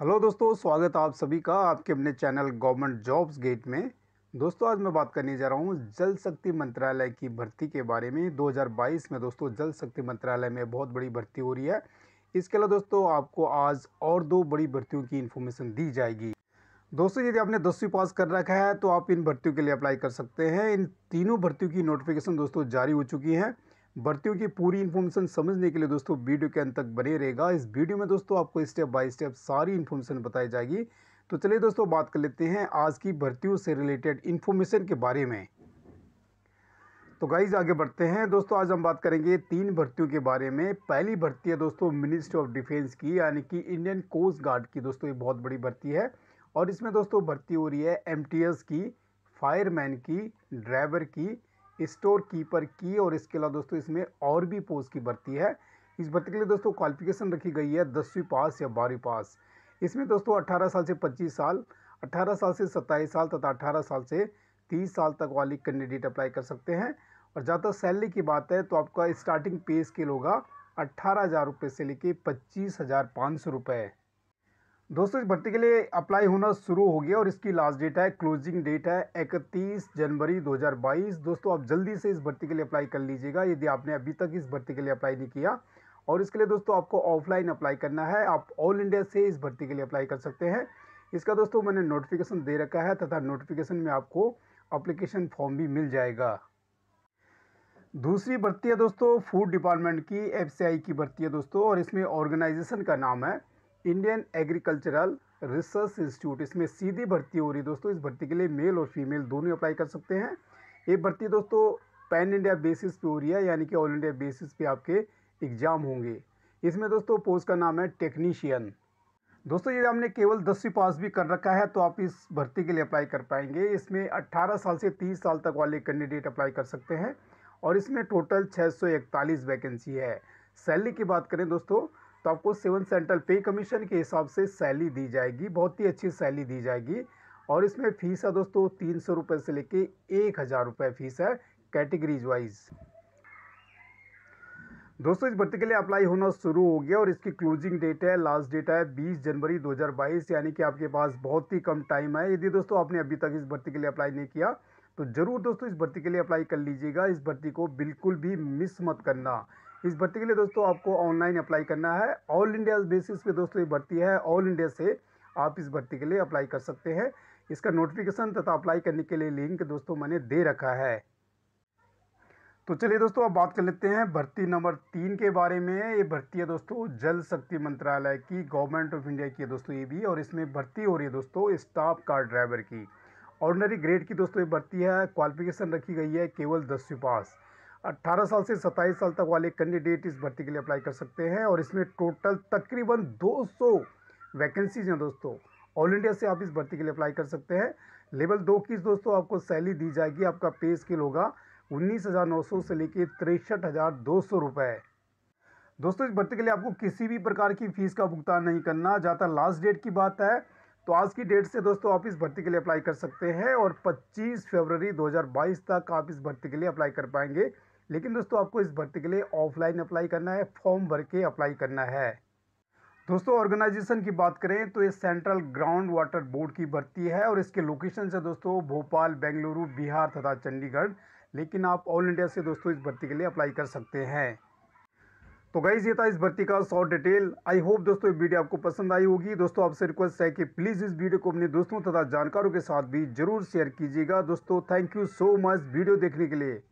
hello दोस्तों स्वागत आप सभी का आपके अपने चैनल गवर्नमेंट जॉब्स गेट में दोस्तों आज मैं बात करने जा रहा हूँ जल शक्ति मंत्रालय की भर्ती के बारे में 2022 में दोस्तों जल शक्ति मंत्रालय में बहुत बड़ी भर्ती हो रही है इसके अलावा दोस्तों आपको आज और दो बड़ी भर्तियों की इन्फॉर्मेशन दी जाएगी दोस्तों यदि आपने दसवीं पास कर रखा है तो आप इन भर्तियों के लिए अप्लाई कर सकते हैं इन तीनों भर्तियों की नोटिफिकेशन दोस्तों जारी हो चुकी है भर्तियों की पूरी इन्फॉर्मेशन समझने के लिए दोस्तों वीडियो के अंत तक बने रहेगा इस वीडियो में दोस्तों आपको स्टेप बाय स्टेप सारी इन्फॉर्मेशन बताई जाएगी तो चलिए दोस्तों बात कर लेते हैं आज की भर्तियों से रिलेटेड इन्फॉर्मेशन के बारे में तो गाइज आगे बढ़ते हैं दोस्तों आज हम बात करेंगे तीन भर्तियों के बारे में पहली भर्ती है दोस्तों मिनिस्ट्री ऑफ डिफेंस की यानी कि इंडियन कोस्ट गार्ड की दोस्तों ये बहुत बड़ी भर्ती है और इसमें दोस्तों भर्ती हो रही है एम की फायरमैन की ड्राइवर की स्टोर कीपर की और इसके अलावा दोस्तों इसमें और भी पोस्ट की भर्ती है इस भर्ती के लिए दोस्तों क्वालिफिकेशन रखी गई है दसवीं पास या बारहवीं पास इसमें दोस्तों अट्ठारह साल से पच्चीस साल अट्ठारह साल से सत्ताईस साल तथा अट्ठारह साल से तीस साल तक वाली कैंडिडेट अप्लाई कर सकते हैं और ज़्यादातर सैलरी की बात है तो आपका स्टार्टिंग पे स्केल होगा अट्ठारह हज़ार रुपये से लेके पच्चीस हज़ार पाँच सौ रुपये दोस्तों इस भर्ती के लिए अप्लाई होना शुरू हो गया और इसकी लास्ट डेट है क्लोजिंग डेट है 31 जनवरी 2022 दोस्तों आप जल्दी से इस भर्ती के लिए अप्लाई कर लीजिएगा यदि आपने अभी तक इस भर्ती के लिए अप्लाई नहीं किया और इसके लिए दोस्तों आपको ऑफलाइन अप्लाई करना है आप ऑल इंडिया से इस भर्ती के लिए अप्लाई कर सकते हैं इसका दोस्तों मैंने नोटिफिकेशन दे रखा है तथा नोटिफिकेशन में आपको अप्लीकेशन फॉर्म भी मिल जाएगा दूसरी भर्ती है दोस्तों फूड डिपार्टमेंट की एफ की भर्ती है दोस्तों और इसमें ऑर्गेनाइजेशन का नाम है इंडियन एग्रीकल्चरल रिसर्च इंस्टीट्यूट इसमें सीधी भर्ती हो रही है दोस्तों इस भर्ती के लिए मेल और फीमेल दोनों अप्लाई कर सकते हैं ये भर्ती दोस्तों पैन इंडिया बेसिस पे हो रही है यानी कि ऑल इंडिया बेसिस पे आपके एग्जाम होंगे इसमें दोस्तों पोस्ट का नाम है टेक्नीशियन दोस्तों यदि हमने केवल दसवीं पास भी कर रखा है तो आप इस भर्ती के लिए अप्लाई कर पाएंगे इसमें 18 साल से 30 साल तक वाले कैंडिडेट अप्लाई कर सकते हैं और इसमें टोटल छः वैकेंसी है सैलरी की बात करें दोस्तों तो आपको सेवन सेंट्रल पे कमीशन के हिसाब से सैली दी जाएगी बहुत ही अच्छी सैली दी जाएगी और इसमें फ़ीस है दोस्तों तीन सौ रुपये से लेके एक हज़ार रुपये फ़ीस है कैटेगरीज वाइज दोस्तों इस भर्ती के लिए अप्लाई होना शुरू हो गया और इसकी क्लोजिंग डेट है लास्ट डेट है 20 जनवरी 2022 यानी कि आपके पास बहुत ही कम टाइम है यदि दोस्तों आपने अभी तक इस भर्ती के लिए अप्लाई नहीं किया तो ज़रूर दोस्तों इस भर्ती के लिए अप्लाई कर लीजिएगा इस भर्ती को बिल्कुल भी मिस मत करना इस भर्ती के लिए दोस्तों आपको ऑनलाइन अप्लाई करना है ऑल इंडिया बेसिस पे दोस्तों ये भर्ती है ऑल इंडिया से आप इस भर्ती के लिए अप्लाई कर सकते हैं इसका नोटिफिकेशन तथा अप्लाई करने के लिए लिंक दोस्तों मैंने दे रखा है तो चलिए दोस्तों अब बात कर लेते हैं भर्ती नंबर तीन के बारे में ये भर्ती है दोस्तों जल शक्ति मंत्रालय की गवर्नमेंट ऑफ इंडिया की है दोस्तों ये भी और इसमें भर्ती हो रही है दोस्तों स्टाफ कार ड्राइवर की ऑर्डनरी ग्रेड की दोस्तों ये भर्ती है क्वालिफिकेशन रखी गई है केवल दसवीं पास 18 साल से 27 साल तक वाले कैंडिडेट इस भर्ती के लिए अप्लाई कर सकते हैं और इसमें टोटल तकरीबन 200 वैकेंसीज हैं दोस्तों ऑल इंडिया से आप इस भर्ती के लिए अप्लाई कर सकते हैं लेवल दो की दोस्तों आपको सैलरी दी जाएगी आपका पे स्केल होगा उन्नीस हज़ार नौ सौ से लेकर तिरसठ हज़ार दो सौ रुपये दोस्तों इस भर्ती के लिए आपको किसी भी प्रकार की फ़ीस का भुगतान नहीं करना ज़्यादा लास्ट डेट की बात है तो आज की डेट से दोस्तों आप इस भर्ती के लिए अप्लाई कर सकते हैं और 25 फरवरी 2022 तक आप इस भर्ती के लिए अप्लाई कर पाएंगे लेकिन दोस्तों आपको इस भर्ती के लिए ऑफलाइन अप्लाई करना है फॉर्म भर के अप्लाई करना है दोस्तों ऑर्गेनाइजेशन की बात करें तो ये सेंट्रल ग्राउंड वाटर बोर्ड की भर्ती है और इसके लोकेशन से दोस्तों भोपाल बेंगलुरु बिहार तथा चंडीगढ़ लेकिन आप ऑल इंडिया से दोस्तों इस भर्ती के लिए अप्लाई कर सकते हैं तो गाइज ये था इस भर्ती का शॉर्ट डिटेल आई होप दोस्तों ये वीडियो आपको पसंद आई होगी दोस्तों आपसे रिक्वेस्ट है कि प्लीज़ इस वीडियो को अपने दोस्तों तथा जानकारों के साथ भी जरूर शेयर कीजिएगा दोस्तों thank you so much video देखने के लिए